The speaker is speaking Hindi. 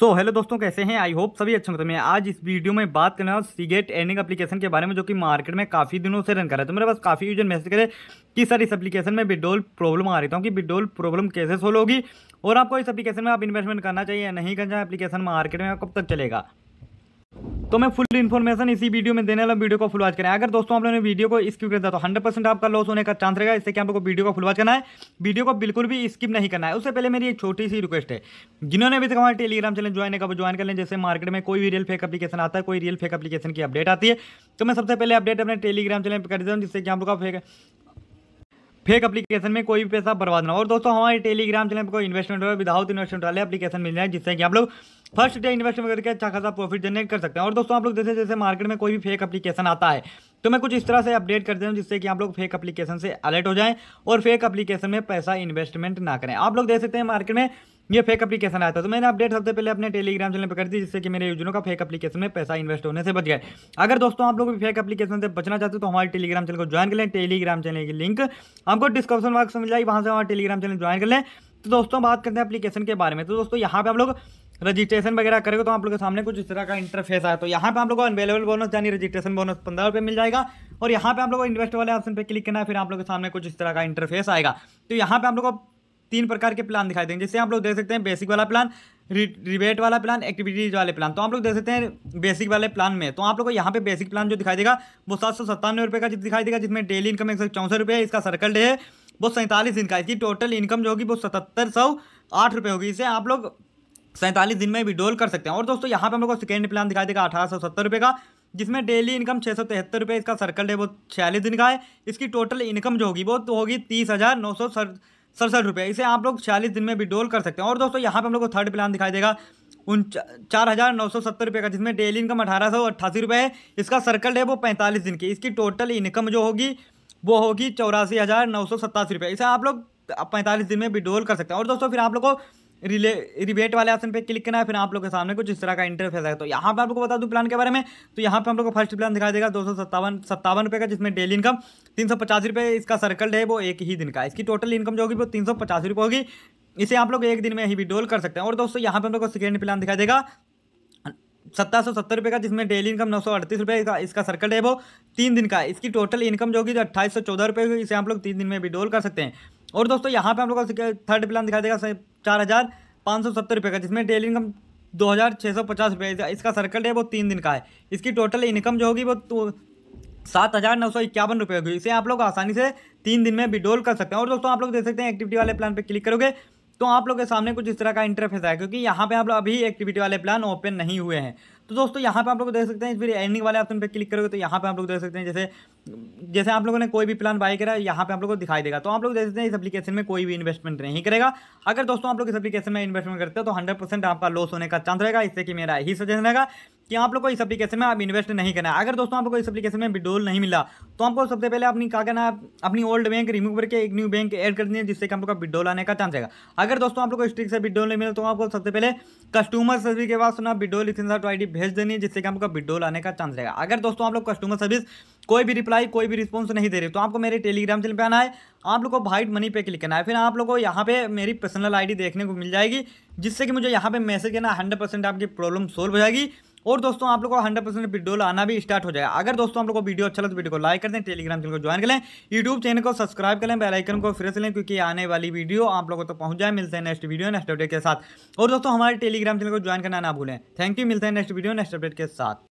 सो so, हेलो दोस्तों कैसे हैं आई होप सभी अच्छे होंगे तो मैं आज इस वीडियो में बात करना वाला सीगेट एनिंग एप्लीकेशन के बारे में जो कि मार्केट में काफ़ी दिनों से रन कर रहा है तो मेरे पास काफ़ी यूजर मैसेज करे कि सर इस एप्लीकेशन में बिडोल प्रॉब्लम आ रही था कि बिडोल प्रॉब्लम कैसे सोल्व होगी और आपको इस एप्लीकेशन में आप इन्वेस्टमेंट करना चाहिए या नहीं करना चाहिए एप्लीकेशन मार्केट में कब तक चलेगा तो मैं फुल इन्फॉर्मेशन इसी वीडियो में देने वाला वीडियो को फुल वॉच करें अगर दोस्तों आप लोगों ने वीडियो को स्किप कर दिया तो हंड्रेड परसेंट आपका लॉस होने का चांस रहेगा इससे कि आप को वीडियो को फुल वॉच करना है वीडियो को बिल्कुल भी स्किप नहीं करना है उससे पहले मेरी एक छोटी सी रिक्वेस्ट है जिन्होंने अभी तक हमारे टेलीग्राम चैनल ज्वाइन कर ज्वाइन कर लें जैसे मार्केट में कोई भी रियल फेक अपलीकेशन आता है कोई रियल फेक अपलीकेशन की अपडेट आती है तो मैं सबसे पहले अपडेट अपने टेलीग्राम चैनल पर कर देता हूँ जिससे कि आप लोग का फेक फेक अपलीकेशन में कोई भी पैसा बर्बाद ना और दोस्तों हमारे टेलीग्राम चैनल पर कोई इन्वेस्टमेंट विदाउट इन्वेस्टमेंट वाले अपलीकेशन मिल जाए जिससे कि आप लोग फर्स्ट डे इन्वेस्टमेंट करके अच्छा खासा प्रॉफिट जनरेट कर सकते हैं और दोस्तों आप लोग जैसे जैसे मार्केट में कोई भी फेक अपलीकेशन आता है तो मैं कुछ इस तरह से अपडेट कर देता हूँ जिससे कि आप लोग फेक अपलीकेशन से अलर्ट हो जाएं और फेक अपलीकेशन में पैसा इन्वेस्टमेंट ना करें आप लोग देख सकते हैं मार्केट में ये फेक अपलीकेशन आया था तो मैंने अपडेट सबसे पहले अपने टेलीग्राम चैनल पर कर दी जिससे कि मेरे यूजनों का फेक अपलीकेशन में पैसा इन्वेस्ट होने से बच गए अगर दोस्तों आप लोग भी फेक अपलीकेशन से बचना चाहते हो तो हमारे टेलीग्राम चैनल को ज्वाइन कर लें टेलीग्राम चैनल की लिंक आपको डिस्क्रिप्शन बॉक्स में मिल जाएगी वहाँ से हमारे टेलीग्राम चैनल ज्वाइन कर लें तो दोस्तों बात करते हैं अपलीकेशन के बारे में तो दोस्तों यहाँ पे आप लोग रजिस्ट्रेशन वगैरह करेंगे तो आप लोग के सामने कुछ इस तरह का इंटरफेस आया तो यहाँ पे आप लोग को अवेलेबल बोनस यानी रजिस्ट्रेशन बोनस पंद्रह रुपये मिल जाएगा और यहाँ पे आप लोग को इन्वेस्ट वाले ऑप्शन पे क्लिक करना है फिर आप लोग के सामने कुछ इस तरह का इंटरफेस आएगा तो यहाँ पे आप लोग को तीन प्रकार के प्लान दिखाई देंगे जैसे आप लोग देख सकते हैं बेसिक वाला प्लान रिबेट वाला प्लान एक्टिविटीज वाले प्लान तो आप लोग देख सकते हैं बेसिक वाले प्लान में तो आप लोग को यहाँ पे बेसिक प्लान जो दिखाई देगा वो सात सौ सत्तानवे रुपये का दिखाई देगा जिसमें डेली इनकम एक सौ चौंसठ रुपये है इसका सर्कल डे है वो सैंतालीस दिन का इसकी टोटल इनकम जो होगी वो सतहत्तर सौ आठ रुपये होगी इसे आप लोग सैंतालीस दिन में विड्रोल कर सकते हैं और दोस्तों यहाँ पे हम लोग को सेकेंड प्लान दिखाई देगा अठारह सौ सत्तर रुपये का जिसमें डेली इनकम छः सौ तिहत्तर रुपये इसका सर्कल डे वो छियालीस दिन का है इसकी टोटल इनकम जो होगी वो तो होगी तीस हज़ार नौ सौ सर सड़सठ रुपये इसे आप लोग छियालीस दिन में विड्रोल कर सकते हैं और दोस्तों यहाँ पर हम लोग को थर्ड प्लान दिखाई देगा उन चार हज़ार नौ सौ सत्तर रुपये का जिसमें डेली इनकम अठारह सौ अट्ठासी रुपये है इसका सर्कल है वो पैंतालीस दिन की इसकी टोटल इनकम जो होगी वो होगी चौरासी हज़ार नौ सौ सत्तासी रुपये इसे आप लोग पैंतालीस दिन में विड्रोल कर सकते हैं और दोस्तों फिर आप लोग को रिले रिबेट वाले ऑप्शन पे क्लिक करना है फिर आप लोग के सामने कुछ इस तरह का इंटरफेस आएगा तो यहाँ पर आप को बता दूँ प्लान के बारे में तो यहाँ पे हम लोग को फर्स्ट प्लान दिखाई देगा दो सौ सत्तावन सत्तावन रुपये का जिसमें डेली इनकम तीन सौ पचास रुपये इसका सर्कल है वो एक ही दिन का इसकी टोटल इनकम जो होगी वो तीन सौ पचास रुपये होगी इसे आप लोग एक दिन में ही विड्रोल कर सकते हैं और दोस्तों यहाँ पर हम लोग को सेकेंड प्लान दिखाई देगा सत्तर सौ सत्तर रुपये का जिसमें डेली इनकम नौ सौ अड़तीस रुपये का इसका सर्कल है वो तीन दिन का इसकी टोटल इनकम जो होगी जो अट्ठाईस सौ चौदह रुपये इसे आप लोग तीन दिन में विड्रोल कर सकते हैं और दोस्तों यहाँ पे हम लोग का थर्ड प्लान दिखाई देगा चार हज़ार पाँच सौ सत्तर रुपये का जिसमें डेली इनकम दो हज़ार छः सौ पचास रुपये इसका सर्कल है वो तीन दिन का है इसकी टोटल इनकम जो होगी वो तो सात हज़ार नौ सौ इक्यावन रुपये होगी इसे आप लोग आसानी से तीन दिन में विड्रोल कर सकते हैं और दोस्तों आप लोग देख सकते हैं एक्टिविटी वाले प्लान पर क्लिक करोगे तो आप लोग के सामने कुछ इस तरह का इंटरफेस आया क्योंकि यहाँ पे आप लोग अभी एक्टिविटी वाले प्लान ओपन नहीं हुए हैं तो दोस्तों यहाँ पे आप लोग देख सकते हैं फिर एंडिंग वाले ऑप्शन पे क्लिक करोगे तो यहाँ पे आप लोग देख सकते हैं जैसे जैसे आप लोगों ने कोई भी प्लान बाय करा यहाँ पे आप लोगों को दिखाई देगा तो आप लोग देख सकते हैं इस एप्लीकेशन में कोई भी इन्वेस्टमेंट नहीं करेगा अगर दोस्तों आप लोग इस एप्लीकेशन में इन्वेस्टमेंट करते हो तो हंड्रेड आपका लॉस होने का चांस रहेगा इससे कि मेरा यही सजेशन रहेगा कि आप लोग को इस एप्लीकेशन में आप इन्वेस्ट नहीं करना है अगर दोस्तों आप लोग को इस एप्लीकेशन में विड्रोल नहीं मिला तो आपको सबसे पहले अपनी क्या करना है अपनी ओल्ड बैंक रिमूव करके एक न्यू बैंक ऐड कर दें जिससे कि आप लोग का विड्रोल आने का चांस रहेगा अगर दोस्तों आप लोग को स्ट्रिक से विड्रोल नहीं मिला तो आपको सबसे पहले कस्टमर सर्विस के पास सुना विड्रोल आई डी भेज देनी है जिससे कि आपको विड्रोल आने का चांस रहेगा अगर दोस्तों आप लोग कस्टमर सर्विस कोई भी रिप्लाई कोई भी रिस्पॉन्स नहीं दे रही तो आपको मेरे टेलीग्राम चैनल पर आना है आप लोग को वाइट मनी पे क्लिक करना है फिर आप लोग को यहाँ पे मेरी पर्सनल आईडी देखने को मिल जाएगी जिससे कि मुझे यहाँ पे मैसेज करना हंड्रेड परसेंट आपकी प्रॉब्लम सोल्व हो जाएगी और दोस्तों आप लोगों को हंड्रेड परसेंट वीडियो लाना भी स्टार्ट हो जाएगा अगर दोस्तों आप लोगों को वीडियो अच्छा लगे तो वीडियो को लाइक कर दें टेलीग्राम चैनल को ज्वाइन करें यूट्यूब चैनल को सब्सक्राइब कर लें बेलाइकन को फ्रेश लें क्योंकि आने वाली वीडियो आप लोगों को तो पहुंच जाए मिलते हैं नेक्स्ट वीडियो नेक्स्ट अपडेट के साथ और दोस्तों हमारे टेलीग्राम चैनल को ज्वाइन करना ना भूलें थैंक यू मिलते हैं नेक्स्ट वीडियो नेक्स्ट अपडेट के साथ